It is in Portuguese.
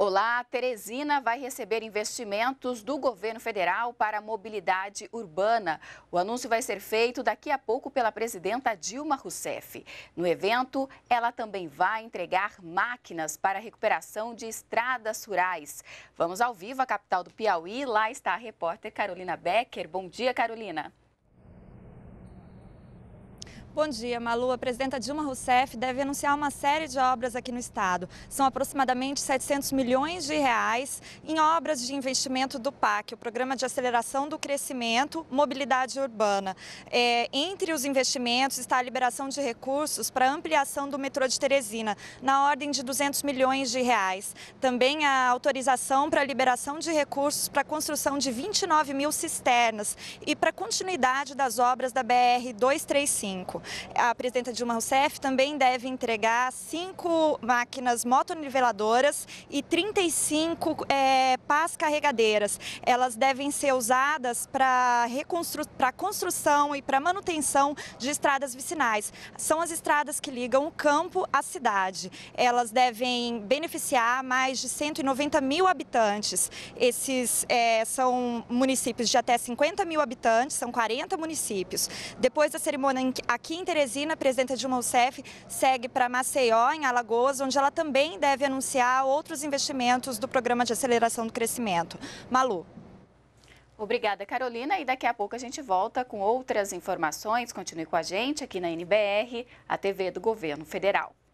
Olá, Teresina vai receber investimentos do governo federal para a mobilidade urbana. O anúncio vai ser feito daqui a pouco pela presidenta Dilma Rousseff. No evento, ela também vai entregar máquinas para a recuperação de estradas rurais. Vamos ao vivo à capital do Piauí. Lá está a repórter Carolina Becker. Bom dia, Carolina. Bom dia, Malu. A presidenta Dilma Rousseff deve anunciar uma série de obras aqui no estado. São aproximadamente 700 milhões de reais em obras de investimento do PAC, o Programa de Aceleração do Crescimento, Mobilidade Urbana. É, entre os investimentos está a liberação de recursos para ampliação do metrô de Teresina, na ordem de 200 milhões de reais. Também a autorização para a liberação de recursos para a construção de 29 mil cisternas e para a continuidade das obras da BR 235 a presidenta Dilma Rousseff também deve entregar cinco máquinas motoniveladoras e 35 é, pás carregadeiras. Elas devem ser usadas para reconstru... construção e para manutenção de estradas vicinais. São as estradas que ligam o campo à cidade. Elas devem beneficiar mais de 190 mil habitantes. Esses é, são municípios de até 50 mil habitantes, são 40 municípios. Depois da cerimônia aqui aqui em Teresina, a presidenta Dilma Rousseff segue para Maceió, em Alagoas, onde ela também deve anunciar outros investimentos do programa de aceleração do crescimento. Malu. Obrigada, Carolina. E daqui a pouco a gente volta com outras informações. Continue com a gente aqui na NBR, a TV do Governo Federal.